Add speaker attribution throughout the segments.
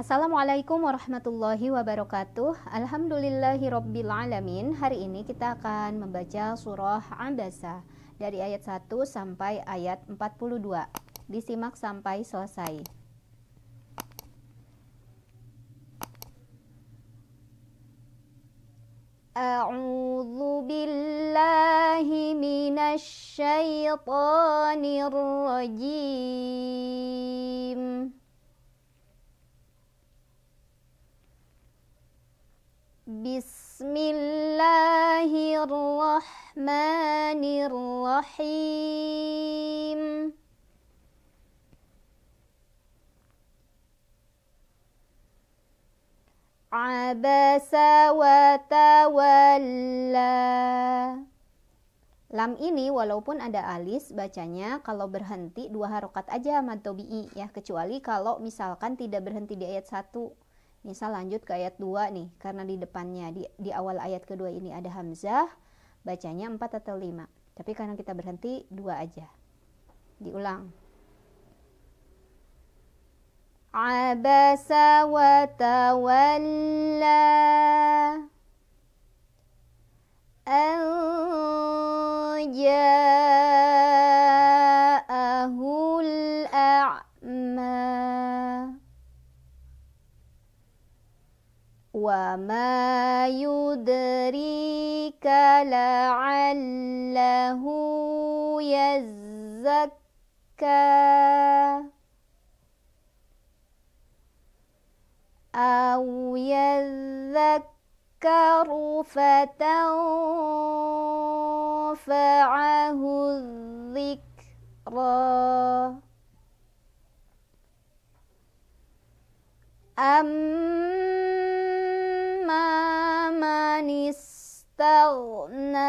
Speaker 1: Assalamualaikum warahmatullahi wabarakatuh Alhamdulillahi Rabbil Alamin Hari ini kita akan membaca surah Abasa Dari ayat 1 sampai ayat 42 Disimak sampai selesai A'udhu billahi minasy rajim Bismillahirrahmanirrahim. Abasa wa tawalla. Lam ini walaupun ada alis bacanya kalau berhenti dua harokat aja mantobi ya kecuali kalau misalkan tidak berhenti di ayat 1 Misal lanjut ke ayat 2 nih, karena di depannya di, di awal ayat kedua ini ada hamzah, bacanya 4 atau 5. Tapi karena kita berhenti 2 aja. Diulang. Abasa wa tawalla an وما يدريك لعله يزكى أو يذكر فتنفعه الذكرى أما أما من استغنى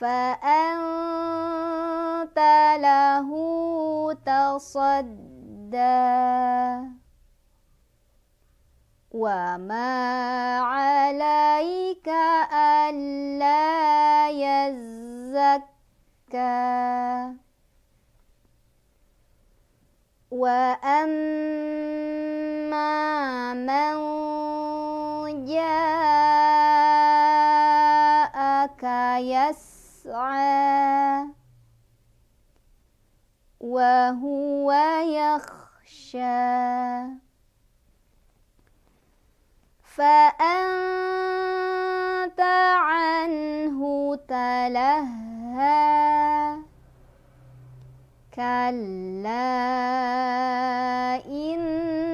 Speaker 1: فأنت له تصدى وما عليك ألا يزكى وأما من جاءك يسعى وهو يخشى فأنت عنه تلهى كلا إن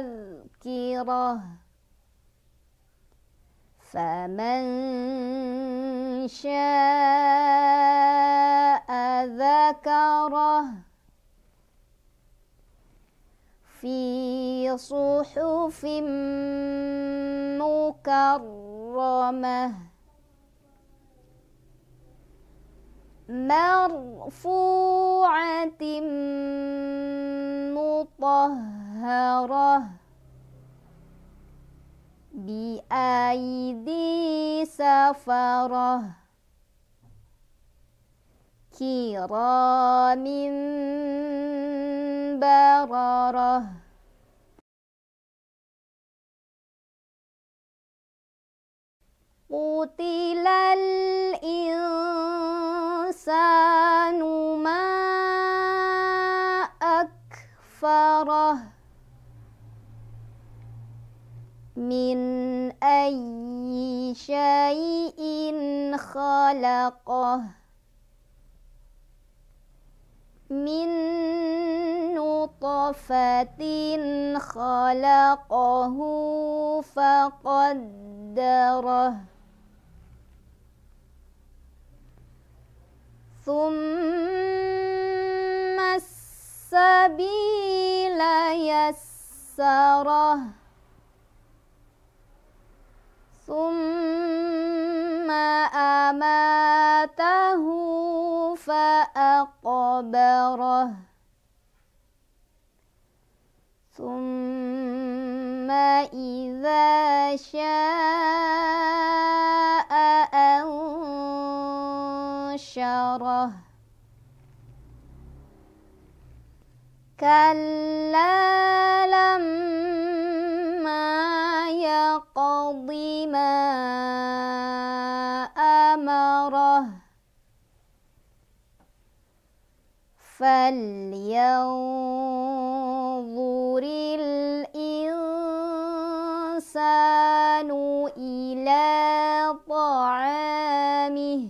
Speaker 1: تذكره فمن شاء ذكره في صحف مكرمه مرفوعة مطهرة بأيدي سفرة كرام برره قتل الإنسان أي شيء خلقه من نطفة خلقه فقدره ثم السبيل يسره أماته فأقبره ثم إذا شاء أنشره كلا لما يقض ما البقرة فلينظر الإنسان إلى طعامه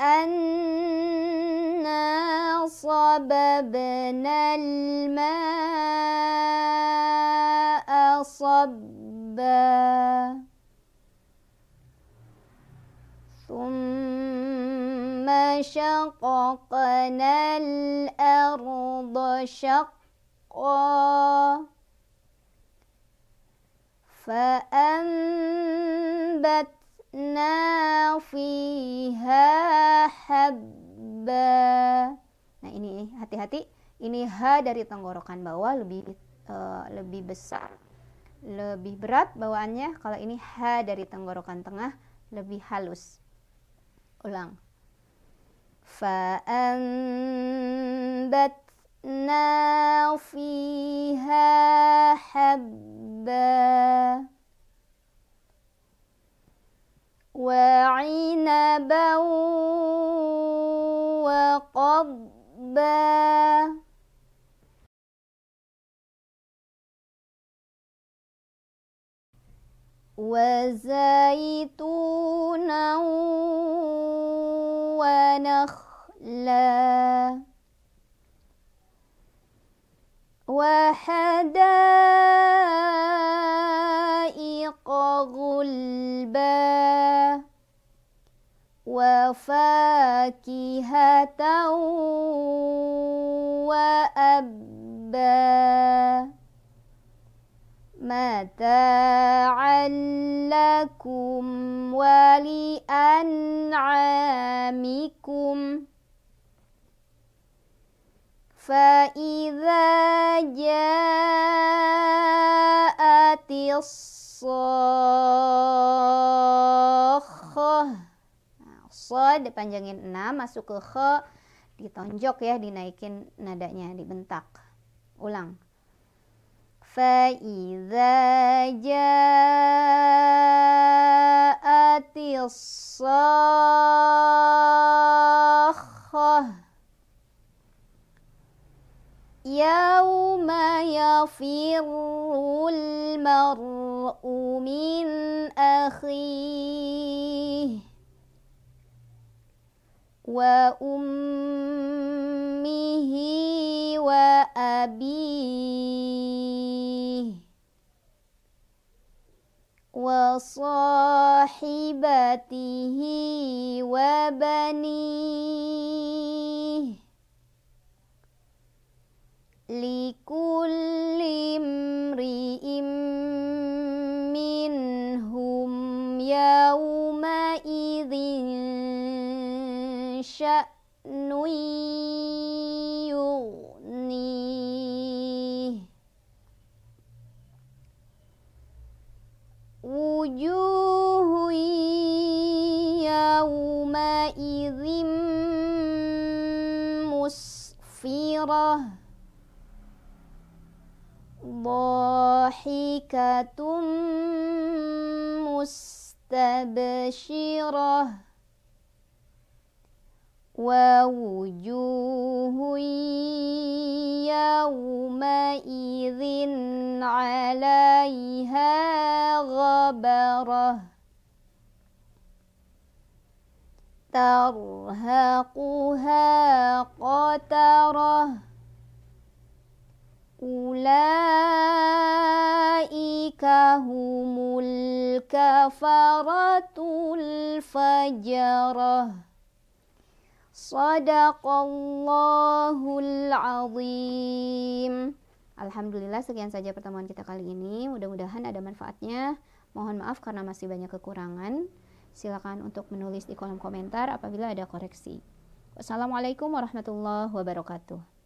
Speaker 1: أنا صببنا الماء صبا ثم شققنا الأرض شقا فأنبتنا فيها حبا Nah ini hati-hati ini H dari tenggorokan bawah lebih uh, lebih besar lebih berat bawaannya kalau ini H dari tenggorokan tengah lebih halus ulang فأنبتنا فيها حبا وعنبا وقبا وزيتونا نخلا وحدائق غلبا وفاكهة وأبا متاعا لكم ولأنعامكم فإذا جاءت الصخة nah, so dipanjangin 6 masuk ke kh ditonjok ya dinaikin nadanya dibentak ulang فإذا جاءت الصاخة يوم يفر المرء من أخيه وأمه وأبيه وصاحبته وبنيه لكل امرئ منهم يومئذ شأن يغنيه وجوه يومئذ مسفرة ضاحكة مستبشرة ووجوه يومئذ عليها قبره ترهقها قترة أولئك هم الكفرة الفجرة صدق الله العظيم Alhamdulillah sekian saja pertemuan kita kali ini. Mudah-mudahan ada manfaatnya. Mohon maaf karena masih banyak kekurangan. Silakan untuk menulis di kolom komentar apabila ada koreksi. Wassalamualaikum warahmatullahi wabarakatuh.